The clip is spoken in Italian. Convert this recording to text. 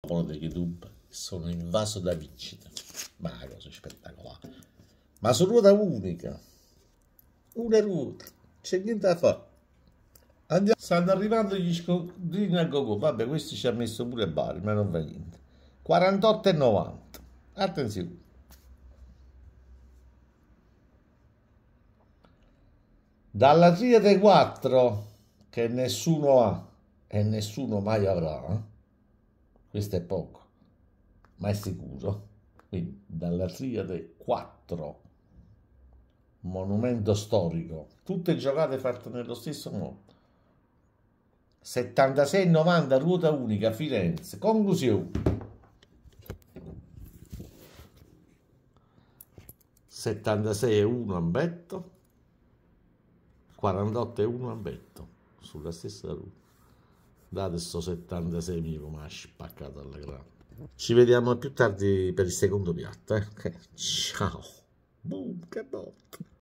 Il popolo di YouTube sono invaso da vincite, ma è una cosa spettacolare. Ma su ruota unica, una ruota, c'è niente da fare. Andiamo. Stanno arrivando gli scontrini a Gogo. Vabbè, questo ci ha messo pure Bari, ma non fa niente. 48,90. Attenzione. Dalla triade 4, che nessuno ha e nessuno mai avrà, questo è poco, ma è sicuro. Quindi dalla triade 4, monumento storico, tutte giocate fatte nello stesso modo. 76-90, ruota unica, Firenze. Conclusione. 76 e 1 Ambetto, 48 e 1 Ambetto, sulla stessa ruota. Date sto 76 mila, ma spaccato alla grande. Ci vediamo più tardi per il secondo piatto, eh? ciao. Boom, che botto.